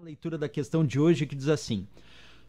A leitura da questão de hoje que diz assim: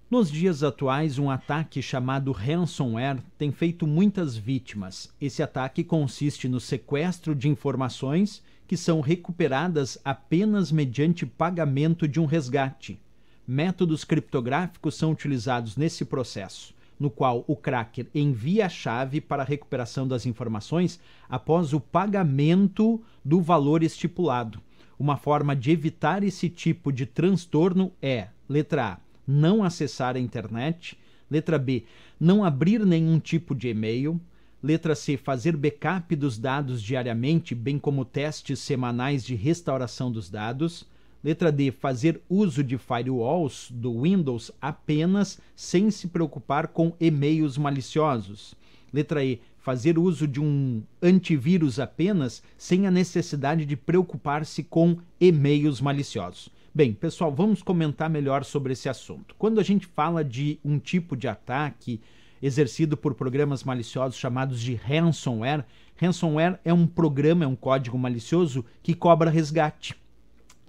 Nos dias atuais, um ataque chamado ransomware tem feito muitas vítimas. Esse ataque consiste no sequestro de informações que são recuperadas apenas mediante pagamento de um resgate. Métodos criptográficos são utilizados nesse processo, no qual o cracker envia a chave para a recuperação das informações após o pagamento do valor estipulado. Uma forma de evitar esse tipo de transtorno é, letra A, não acessar a internet, letra B, não abrir nenhum tipo de e-mail, letra C, fazer backup dos dados diariamente, bem como testes semanais de restauração dos dados, Letra D, fazer uso de firewalls do Windows apenas sem se preocupar com e-mails maliciosos. Letra E, fazer uso de um antivírus apenas sem a necessidade de preocupar-se com e-mails maliciosos. Bem, pessoal, vamos comentar melhor sobre esse assunto. Quando a gente fala de um tipo de ataque exercido por programas maliciosos chamados de ransomware, ransomware é um programa, é um código malicioso que cobra resgate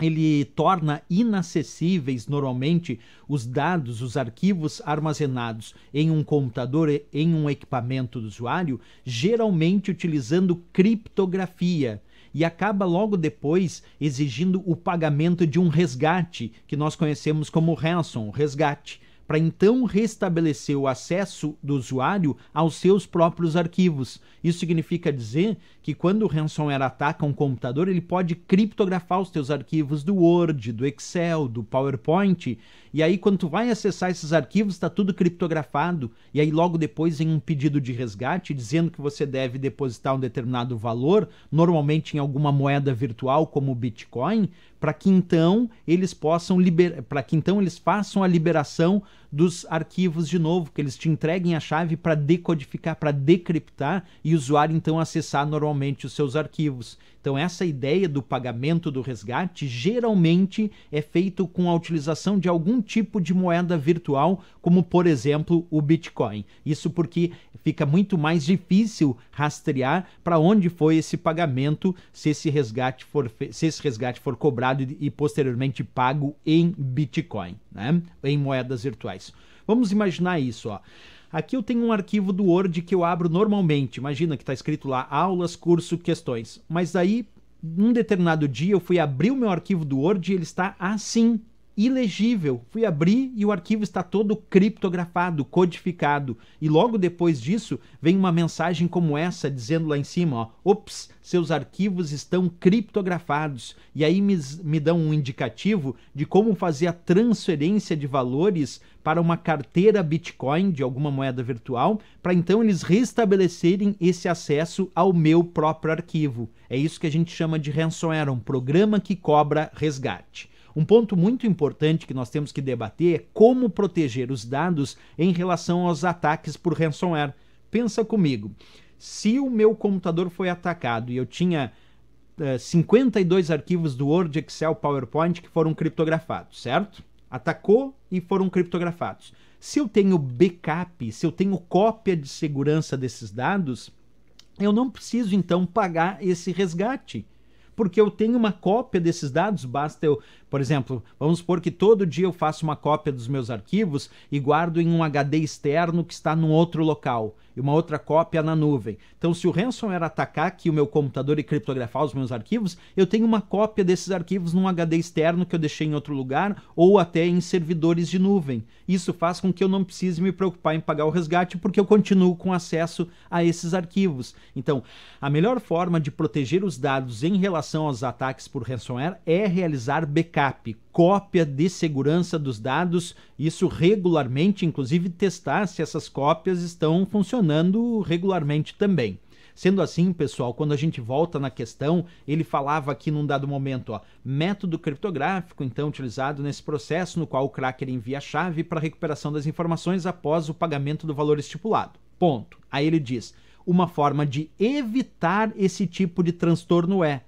ele torna inacessíveis normalmente os dados, os arquivos armazenados em um computador, em um equipamento do usuário, geralmente utilizando criptografia. E acaba logo depois exigindo o pagamento de um resgate, que nós conhecemos como ransom, resgate para então restabelecer o acesso do usuário aos seus próprios arquivos. Isso significa dizer que quando o ransomware ataca um computador, ele pode criptografar os teus arquivos do Word, do Excel, do PowerPoint, e aí quando tu vai acessar esses arquivos, está tudo criptografado, e aí logo depois em um pedido de resgate dizendo que você deve depositar um determinado valor, normalmente em alguma moeda virtual como o Bitcoin, para que então eles possam liberar, para que então eles façam a liberação dos arquivos de novo, que eles te entreguem a chave para decodificar, para decriptar e o usuário então acessar normalmente os seus arquivos. Então essa ideia do pagamento do resgate geralmente é feito com a utilização de algum tipo de moeda virtual, como por exemplo o Bitcoin. Isso porque fica muito mais difícil rastrear para onde foi esse pagamento se esse resgate for se esse resgate for cobrado e posteriormente pago em Bitcoin, né? Em moedas virtuais. Vamos imaginar isso, ó. Aqui eu tenho um arquivo do Word que eu abro normalmente. Imagina que está escrito lá aulas, curso, questões. Mas aí, num determinado dia, eu fui abrir o meu arquivo do Word e ele está assim ilegível. Fui abrir e o arquivo está todo criptografado, codificado. E logo depois disso vem uma mensagem como essa dizendo lá em cima, ó, ops, seus arquivos estão criptografados. E aí me, me dão um indicativo de como fazer a transferência de valores para uma carteira Bitcoin de alguma moeda virtual, para então eles restabelecerem esse acesso ao meu próprio arquivo. É isso que a gente chama de ransomware, um programa que cobra resgate. Um ponto muito importante que nós temos que debater é como proteger os dados em relação aos ataques por ransomware. Pensa comigo, se o meu computador foi atacado e eu tinha uh, eh, 52 arquivos do Word, Excel, PowerPoint que foram criptografados, certo? Atacou e foram criptografados. Se eu tenho backup, se eu tenho cópia de segurança desses dados, eu não preciso então pagar esse resgate porque eu tenho uma cópia desses dados. Basta eu, por exemplo, vamos supor que todo dia eu faço uma cópia dos meus arquivos e guardo em um HD externo que está num outro local uma outra cópia na nuvem. Então, se o ransomware atacar aqui o meu computador e criptografar os meus arquivos, eu tenho uma cópia desses arquivos num HD externo que eu deixei em outro lugar ou até em servidores de nuvem. Isso faz com que eu não precise me preocupar em pagar o resgate porque eu continuo com acesso a esses arquivos. Então, a melhor forma de proteger os dados em relação aos ataques por ransomware é realizar backup cópia de segurança dos dados, isso regularmente, inclusive testar se essas cópias estão funcionando regularmente também. Sendo assim, pessoal, quando a gente volta na questão, ele falava aqui num dado momento, ó, método criptográfico, então utilizado nesse processo no qual o cracker envia a chave para recuperação das informações após o pagamento do valor estipulado. Ponto. Aí ele diz: uma forma de evitar esse tipo de transtorno é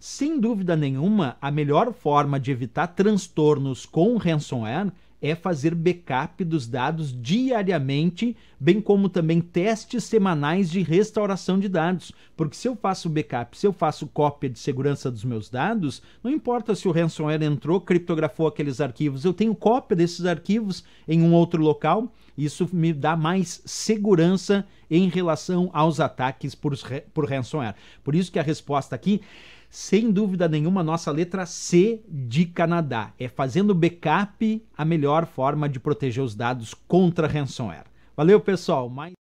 sem dúvida nenhuma, a melhor forma de evitar transtornos com ransomware é fazer backup dos dados diariamente, bem como também testes semanais de restauração de dados. Porque se eu faço backup, se eu faço cópia de segurança dos meus dados, não importa se o ransomware entrou, criptografou aqueles arquivos, eu tenho cópia desses arquivos em um outro local. Isso me dá mais segurança em relação aos ataques por, por ransomware. Por isso que a resposta aqui sem dúvida nenhuma, nossa letra C de Canadá. É fazendo backup a melhor forma de proteger os dados contra ransomware. Valeu, pessoal! Mais...